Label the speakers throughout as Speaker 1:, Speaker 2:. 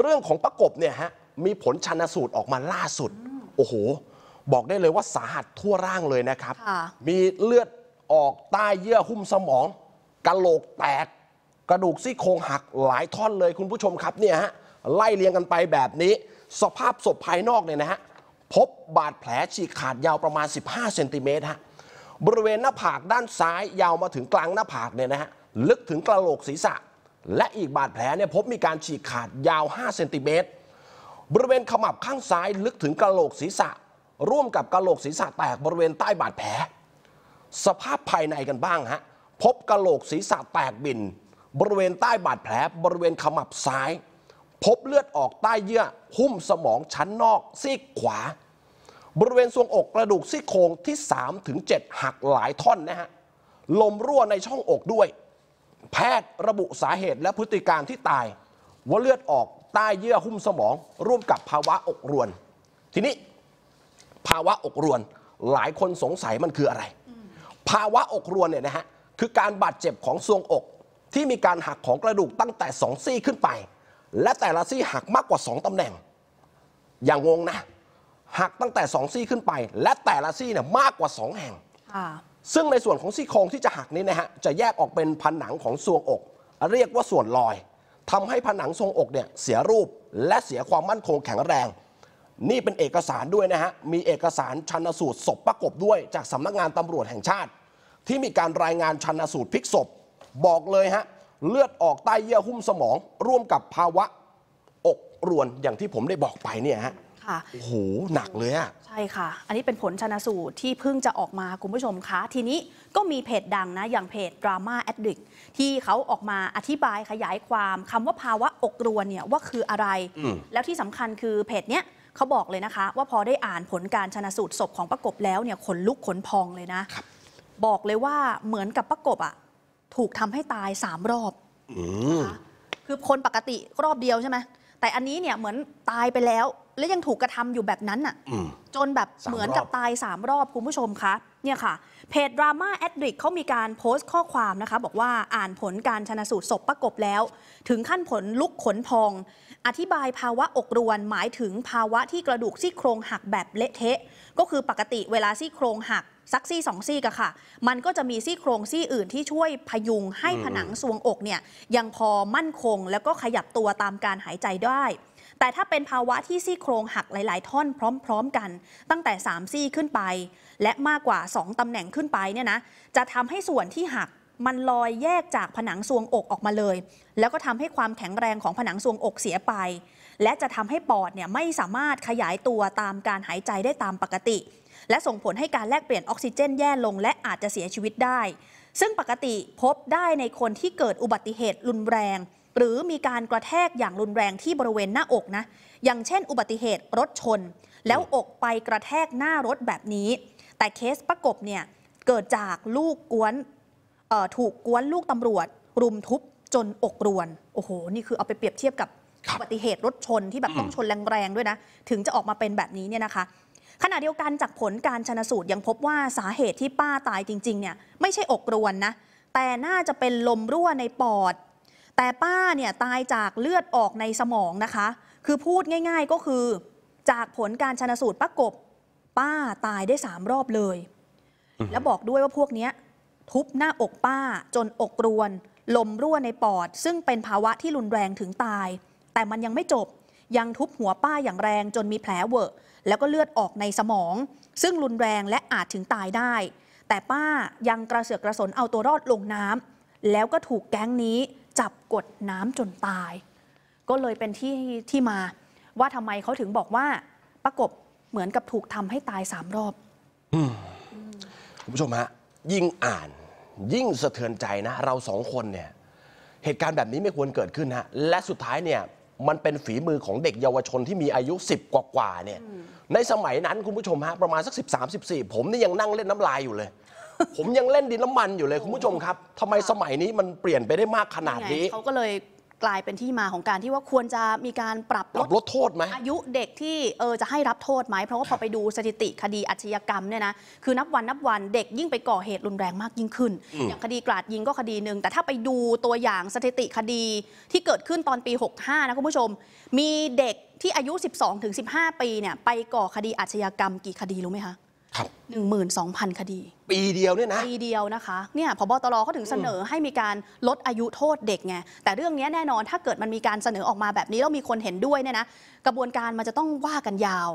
Speaker 1: เรื่องของประกบเนี่ยฮะ มีผลชันสูตรออกมาล่าสุด โอ้โห บอกได้เลยว่าสาหัสทั่วร่างเลยนะครับ มีเลือดออกใต้เยื่อหุ้มสมองกะโหลกแตก กระดูกซี่โครงหักหลายท่อนเลยคุณผู้ชมครับเนี่ยฮะ ไล่เรียงกันไปแบบนี้ สภาพศพภายนอกเนี่ยนะฮะ พบบาดแผลฉีกขาดยาวประมาณ 15 เซนติเมตรฮะ บริเวณหน้าผากด้านซ้ายยาวมาถึงกลางหน้าผากเนี่ยนะฮะลึกถึงกระโหลกศีรษะและอีกบาดแผลเนี่ยพบมีการฉีกขาดยาว5เซนติเมตรบริเวณขมับข้างซ้ายลึกถึงกระโหลกศีรษะ ร่วมกับกระโหลกศีรษะแตกบริเวณใต้บาดแผล สภาพภายในกันบ้างฮะพบกระโหลกศีรษะแตกบินบริเวณใต้บาดแผล บริเวณขมับซ้าย พบเลือดออกใต้เยื่อหุ้มสมองชั้นนอกซีกขวา บริเวณทรวงอกกระดูกซี่โครงที่3-7หักหลายท่อนนะฮะลมรั่วในช่องอกด้วยแพทย์ระบุสาเหตุและพฤติการที่ตายว่าเลือดออก ใต้เยื่อหุ้มสมอง ร่วมกับภาวะอกรวน ทีนี้ ภาวะอกรวนหลายคนสงสัยมันคืออะไร ภาวะอกรวนเนี่ยนะฮะ คือการบาดเจ็บของทรวงอกที่มีการหักของกระดูกตั้งแต่สองซี่ขึ้นไป และแต่ละซี่หักมากกว่าสองตำแหน่ง อย่างงงนะหักตั้งแต่สองซี่ขึ้นไป และแต่ละซี่เนี่ยมากกว่าสองแห่งซึ่งในส่วนของซี่โครงที่จะหักนี้นะฮะจะแยกออกเป็นผนังของทรวงอก เรียกว่าส่วนลอย ทำให้ผนังทรวงอกเนี่ยเสียรูปและเสียความมั่นคงแข็งแรง นี่เป็นเอกสารด้วยนะฮะมีเอกสารชันสูตรศพประกบด้วย จากสำนักงานตำรวจแห่งชาติ ที่มีการรายงานชันสูตรพลิกศพบอกเลยฮะเลือดออกใต้เยื่อหุ้มสมอง ร่วมกับภาวะอกรวนอย่างที่ผมได้บอกไปเนี่ยฮะค่ะโอ้โห หนักเลยอะ
Speaker 2: ใช่ค่ะ อันนี้เป็นผลชนะสูตรที่เพิ่งจะออกมาคุณผู้ชมคะ ทีนี้ก็มีเพจดังนะอย่างเพจดราม่าแอดดิกที่เขาออกมาอธิบายขยายความคำว่าภาวะอกรวนเนี่ยว่าคืออะไร แล้วที่สำคัญคือเพจเนี้ยเขาบอกเลยนะคะ ว่าพอได้อ่านผลการชนะสูตรศพของประกบแล้วเนี่ยขนลุกขนพองเลยนะบบอกเลยว่าเหมือนกับประกบอะถูกทำให้ตายสามรอบอคือคนปกติรอบเดียวใช่ไหมแต่อันนี้เนี่ยเหมือนตายไปแล้ว และยังถูกกระทำอยู่แบบนั้นน่ะจนแบบเหมือนกับตาย3รอบ คุณผู้ชมคะ เนี่ยค่ะเพจดราม่าแอดดิกเขามีการโพสต์ข้อความนะคะ บอกว่าอ่านผลการชนะสูตรศพประกบแล้ว ถึงขั้นผลลุกขนพอง อธิบายภาวะอกรวนหมายถึงภาวะที่กระดูกซี่โครงหักแบบเละเทะ ก็คือปกติเวลาซี่โครงหักซักซี่สองซี่กันค่ะ มันก็จะมีซี่โครงซี่อื่นที่ช่วยพยุงให้ผนังสวงอกเนี่ยยังพอมั่นคงแล้วก็ขยับตัวตามการหายใจได้ แต่ถ้าเป็นภาวะที่ซี่โครงหักหลาย ๆ ท่อนพร้อม ๆ กัน ตั้งแต่3ซี่ขึ้นไปและมากกว่า2ตำแหน่งขึ้นไปเนี่ยนะจะทำให้ส่วนที่หักมันลอยแยกจากผนังสวงอกออกมาเลย แล้วก็ทำให้ความแข็งแรงของผนังสวงอกเสียไป และจะทำให้ปอดเนี่ยไม่สามารถขยายตัวตามการหายใจได้ตามปกติและส่งผลให้การแลกเปลี่ยนออกซิเจนแย่ลง และอาจจะเสียชีวิตได้ ซึ่งปกติพบได้ในคนที่เกิดอุบัติเหตุรุนแรง หรือมีการกระแทกอย่างรุนแรงที่บริเวณหน้าอกนะ อย่างเช่นอุบัติเหตุรถชน แล้วอกไปกระแทกหน้ารถแบบนี้ แต่เคสประกบเนี่ยเกิดจากลูกกวนถูกกวนลูกตำรวจ รุมทุบจนอกรวน โอ้โห นี่คือเอาไปเปรียบเทียบกับอุบัติเหตุรถชนที่แบบต้องชนแรงๆด้วยนะ ถึงจะออกมาเป็นแบบนี้เนี่ยนะคะขณะเดียวกันจากผลการชนสูตรยังพบว่าสาเหตุที่ป้าตายจริงๆเนี่ยไม่ใช่อกรวนนะแต่น่าจะเป็นลมรั่วในปอด แต่ป้าเนี่ยตายจากเลือดออกในสมองนะคะ คือพูดง่ายๆก็คือจากผลการชนสูตรป้ากบป้าตายได้สามรอบเลย แล้วบอกด้วยว่าพวกนี้ ทุบหน้าอกป้าจนอกรวน ลมรั่วในปอด ซึ่งเป็นภาวะที่รุนแรงถึงตาย แต่มันยังไม่จบยังทุบหัวป้าอย่างแรงจนมีแผลเวอะแล้วก็เลือดออกในสมอง ซึ่งรุนแรงและอาจถึงตายได้ แต่ป้ายังกระเสือกกระสนเอาตัวรอดลงน้ำแล้วก็ถูกแก๊งนี้จับกดน้ำจนตาย ก็เลยเป็นที่ที่มา ว่าทำไมเขาถึงบอกว่าประกบเหมือนกับถูกทำให้ตายสาม
Speaker 1: รอบคุณผู้ชมฮะยิ่งอ่านยิ่งสะเทือนใจนะ เราสองคนเนี่ยเหตุการณ์แบบนี้ไม่ควรเกิดขึ้นฮะและสุดท้ายเนี่ยมันเป็นฝีมือของเด็กเยาวชนที่มีอายุ 10 กว่ากว่าเนี่ย ในสมัยนั้นคุณผู้ชมฮะ ประมาณสัก 13 14 ผมนี่ยังนั่งเล่นน้ำลายอยู่เลย ผมยังเล่นดินน้ำมันอยู่เลยคุณผู้ชมครับทำไมสมัยนี้มันเปลี่ยนไปได้มากขนาดนี้เขา
Speaker 2: ก็เลยกลายเป็นที่มาของการที่ว่าควรจะมีการปรับลดโทษไหมอายุเด็กที่เออจะให้รับโทษไหมเพราะว่าพอไปดูสถิติคดีอาชญากรรมเนี่ยนะคือนับวันนับวันเด็กยิ่งไปก่อเหตุรุนแรงมากยิ่งขึ้นอย่างคดีกราดยิงก็คดีหนึ่งแต่ถ้าไปดูตัวอย่างสถิติคดีที่เกิดขึ้นตอนปี 65นะคุณผู้ชม มีเด็กที่อายุ 12-15 ปีเนี่ยไปก่อคดีอาชญากรรมกี่คดีรู้ไหมคะครับ12,000 คดี ปีเดียวเนี่ยนะปีเดียวนะคะเนี่ยพบตรเขาถึงเสนอให้มีการลดอายุโทษเด็กไง แต่เรื่องนี้แน่นอนถ้าเกิดมันมีการเสนอออกมาแบบนี้แล้วมีคนเห็นด้วยเนี่ยนะ กระบวนการมันจะต้องว่ากันยาว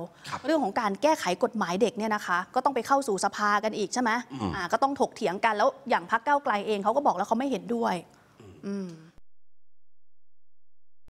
Speaker 2: เรื่องของการแก้ไขกฎหมายเด็กเนี่ยนะคะ ก็ต้องไปเข้าสู่สภากันอีกใช่ไหมอ่า ก็ต้องถกเถียงกันแล้วอย่างพักเก้าไกลเองเขาก็บอกแล้วเขาไม่เห็นด้วย อืม